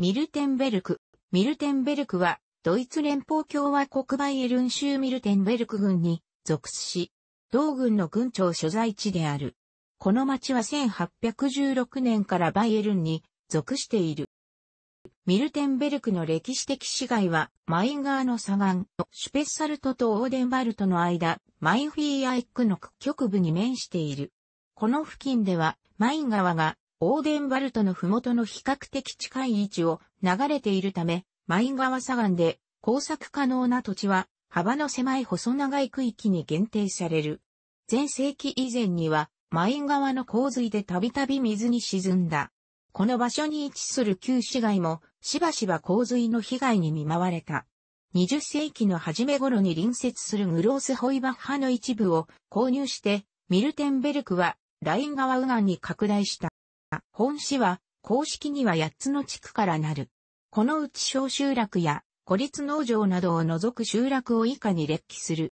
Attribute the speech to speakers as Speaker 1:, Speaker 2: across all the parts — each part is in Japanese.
Speaker 1: ミルテンベルク。ミルテンベルクは、ドイツ連邦共和国バイエルン州ミルテンベルク軍に属し、同軍の軍庁所在地である。この町は1816年からバイエルンに属している。ミルテンベルクの歴史的市街は、マイン川の左岸、シュペッサルトとオーデンバルトの間、マインフィーアイックの局部に面している。この付近では、マイン川がオーデンバルトの麓の比較的近い位置を流れているため、マイン川左岸で工作可能な土地は幅の狭い細長い区域に限定される。前世紀以前にはマイン川の洪水でたびたび水に沈んだ。この場所に位置する旧市街もしばしば洪水の被害に見舞われた。20世紀の初め頃に隣接するグロースホイバッハの一部を購入してミルテンベルクはライン川右岸に拡大した。本市は、公式には8つの地区からなる。このうち小集落や孤立農場などを除く集落を以下に列記する。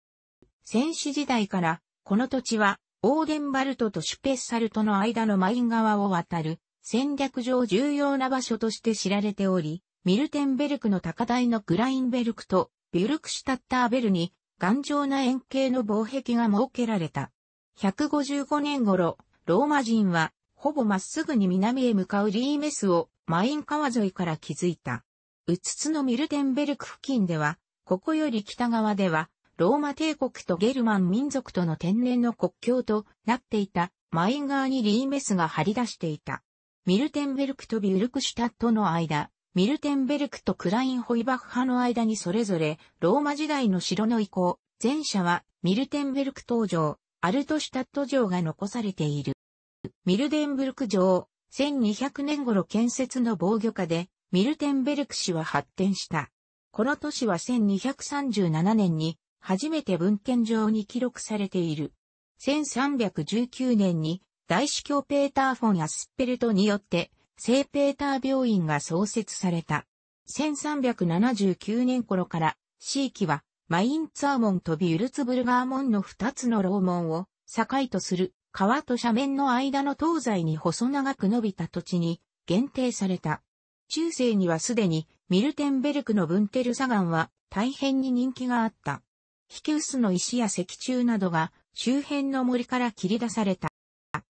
Speaker 1: 戦死時代から、この土地は、オーデンバルトとシュペッサルトの間のマイン川を渡る、戦略上重要な場所として知られており、ミルテンベルクの高台のグラインベルクとビュルクシュタッターベルに頑丈な円形の防壁が設けられた。155年頃、ローマ人はほぼまっすぐに南へ向かうリーメスをマイン川沿いから築いた。うつつのミルテンベルク付近では、ここより北側では、ローマ帝国とゲルマン民族との天然の国境となっていたマイン側にリーメスが張り出していた。ミルテンベルクとビュルクシュタットの間、ミルテンベルクとクラインホイバッハの間にそれぞれ、ローマ時代の城の遺構、前者はミルテンベルク登場、アルトシュタット城が残されている。ミルデンブルク城、1200年頃建設の防御下で、ミルテンベルク市は発展した。この都市は1237年に、初めて文献上に記録されている。1319年に、大司教ペーター・フォン・アスペルトによって、聖ペーター病院が創設された。1379年頃から、地域は、マインツァーモンとビュルツブルガーモンの二つの楼門を、境とする川と斜面の間の東西に細長く伸びた土地に限定された。中世にはすでにミルテンベルクのブンテル砂岩は大変に人気があった。ヒキウスの石や石柱などが周辺の森から切り出された。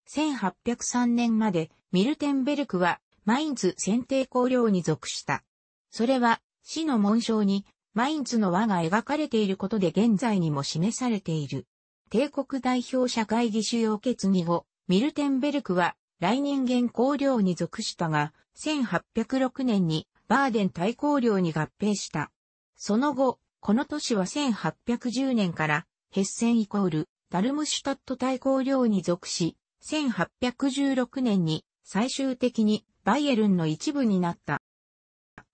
Speaker 1: 1803年までミルテンベルクはマインツ選定公領に属した。それは市の紋章にマインツの輪が描かれていることで現在にも示されている。帝国代表者会議主要決議後、ミルテンベルクは来人間公領に属したが、1806年にバーデン大公領に合併した。その後、この都市は1810年からヘッセンイコールダルムシュタット大公領に属し、1816年に最終的にバイエルンの一部になった。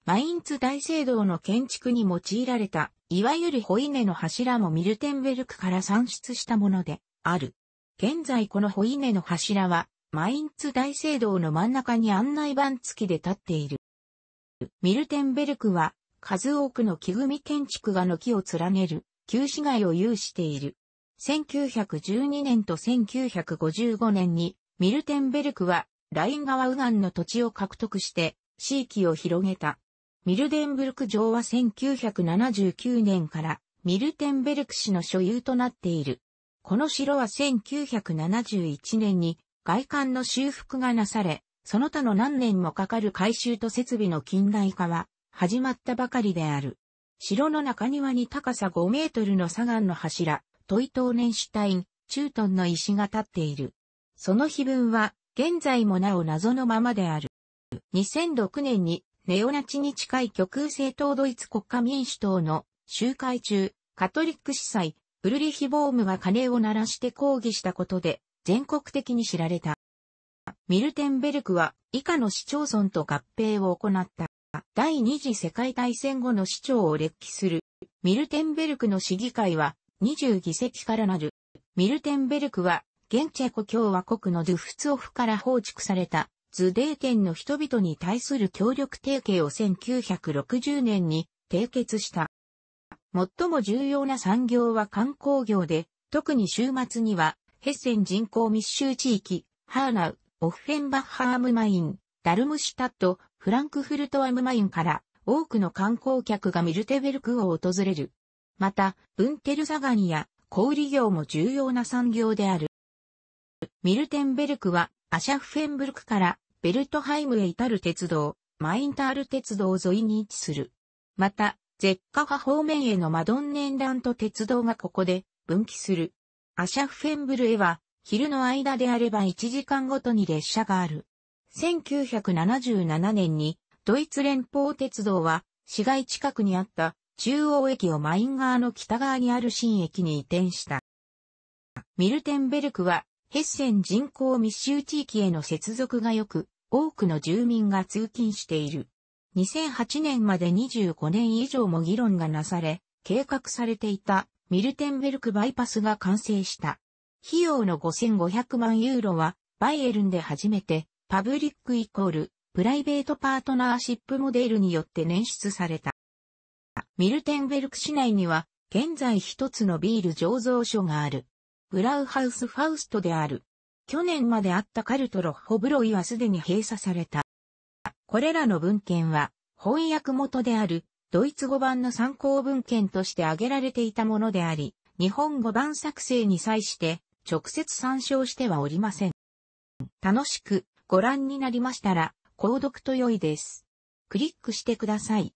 Speaker 1: マインツ大聖堂の建築に用いられた、いわゆるホイネの柱もミルテンベルクから算出したものである。現在このホイネの柱は、マインツ大聖堂の真ん中に案内板付きで立っている。ミルテンベルクは、数多くの木組建築が軒を連ねる、旧市街を有している。1912年と1955年に、ミルテンベルクは、ライン川右岸の土地を獲得して、地域を広げた。ミルデンブルク城は1979年からミルテンベルク市の所有となっている。この城は1971年に外観の修復がなされ、その他の何年もかかる改修と設備の近代化は始まったばかりである。城の中庭に高さ5メートルの砂岩の柱、トイトーネンシュタイン、ートンの石が立っている。その碑文は現在もなお謎のままである。2006年にネオナチに近い極右政党ドイツ国家民主党の集会中、カトリック司祭、ウルリヒ・ボームが鐘を鳴らして抗議したことで、全国的に知られた。ミルテンベルクは以下の市町村と合併を行った。第二次世界大戦後の市長を列記する。ミルテンベルクの市議会は20議席からなる。ミルテンベルクは現チェコ共和国のドゥフツオフから放逐されたズデーンの人々に対する協力提携を1960年に締結した。最も重要な産業は観光業で、特に週末には、ヘッセン人口密集地域、ハーナウ、オフェンバッハームマイン、ダルムシュタット、フランクフルトアムマインから多くの観光客がミルテベルクを訪れる。また、ブンテルサガニや小売業も重要な産業である。ミルテンベルクはアシャフェンブルクからベルトハイムへ至る鉄道、マインタール鉄道沿いに位置する。また、ゼッカハ方面へのマドンネンラント鉄道がここで分岐する。アシャフェンブルへは、昼の間であれば1時間ごとに列車がある。1977年に、ドイツ連邦鉄道は、市街近くにあった中央駅をマイン川の北側にある新駅に移転した。ミルテンベルクはヘッセン人口密集地域への接続が良く、多くの住民が通勤している。2008年まで25年以上も議論がなされ、計画されていたミルテンベルクバイパスが完成した。費用の5500万ユーロは、バイエルンで初めて、パブリックイコール、プライベートパートナーシップモデルによって捻出された。ミルテンベルク市内には、現在一つのビール醸造所がある。ブラウハウス・ファウストである。去年まであったカルトロ・ホブロイはすでに閉鎖された。これらの文献は、翻訳元である、ドイツ語版の参考文献として挙げられていたものであり、日本語版作成に際して、直接参照してはおりません。楽しくご覧になりましたら、購読と良いです。クリックしてください。